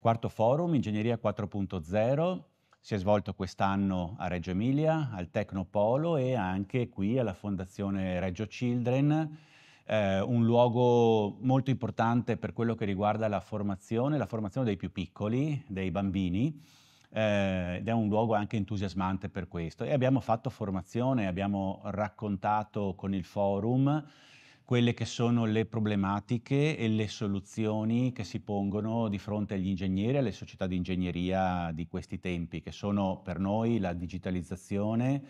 Quarto forum, Ingegneria 4.0, si è svolto quest'anno a Reggio Emilia, al Tecnopolo e anche qui alla Fondazione Reggio Children, eh, un luogo molto importante per quello che riguarda la formazione, la formazione dei più piccoli, dei bambini, eh, ed è un luogo anche entusiasmante per questo. E abbiamo fatto formazione, abbiamo raccontato con il forum quelle che sono le problematiche e le soluzioni che si pongono di fronte agli ingegneri e alle società di ingegneria di questi tempi, che sono per noi la digitalizzazione,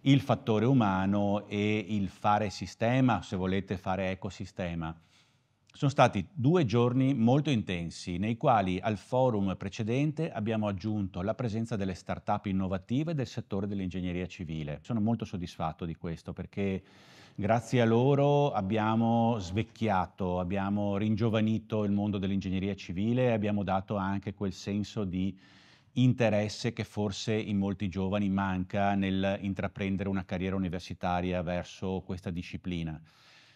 il fattore umano e il fare sistema, se volete fare ecosistema. Sono stati due giorni molto intensi, nei quali al forum precedente abbiamo aggiunto la presenza delle start-up innovative del settore dell'ingegneria civile. Sono molto soddisfatto di questo perché grazie a loro abbiamo svecchiato, abbiamo ringiovanito il mondo dell'ingegneria civile e abbiamo dato anche quel senso di interesse che forse in molti giovani manca nel intraprendere una carriera universitaria verso questa disciplina.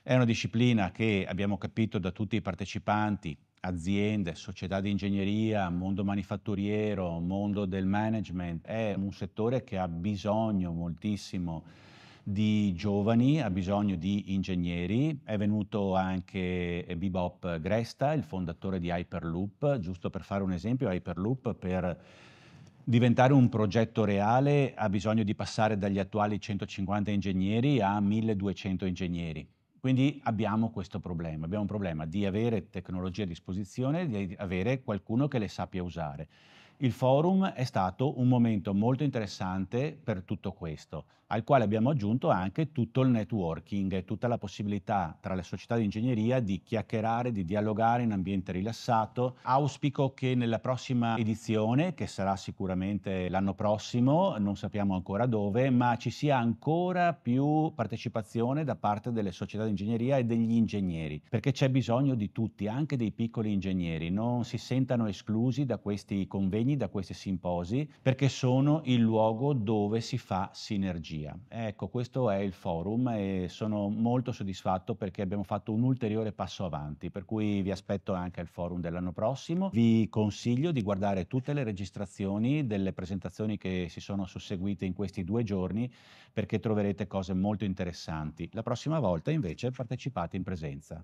È una disciplina che abbiamo capito da tutti i partecipanti, aziende, società di ingegneria, mondo manifatturiero, mondo del management, è un settore che ha bisogno moltissimo di giovani, ha bisogno di ingegneri. È venuto anche Bebop Gresta, il fondatore di Hyperloop, giusto per fare un esempio, Hyperloop per diventare un progetto reale ha bisogno di passare dagli attuali 150 ingegneri a 1200 ingegneri. Quindi abbiamo questo problema, abbiamo un problema di avere tecnologie a disposizione, di avere qualcuno che le sappia usare. Il forum è stato un momento molto interessante per tutto questo, al quale abbiamo aggiunto anche tutto il networking tutta la possibilità tra le società di ingegneria di chiacchierare, di dialogare in ambiente rilassato. Auspico che nella prossima edizione, che sarà sicuramente l'anno prossimo, non sappiamo ancora dove, ma ci sia ancora più partecipazione da parte delle società di ingegneria e degli ingegneri, perché c'è bisogno di tutti, anche dei piccoli ingegneri, non si sentano esclusi da questi convegni convegni, da questi simposi, perché sono il luogo dove si fa sinergia. Ecco, questo è il forum e sono molto soddisfatto perché abbiamo fatto un ulteriore passo avanti, per cui vi aspetto anche al forum dell'anno prossimo. Vi consiglio di guardare tutte le registrazioni delle presentazioni che si sono susseguite in questi due giorni perché troverete cose molto interessanti. La prossima volta invece partecipate in presenza.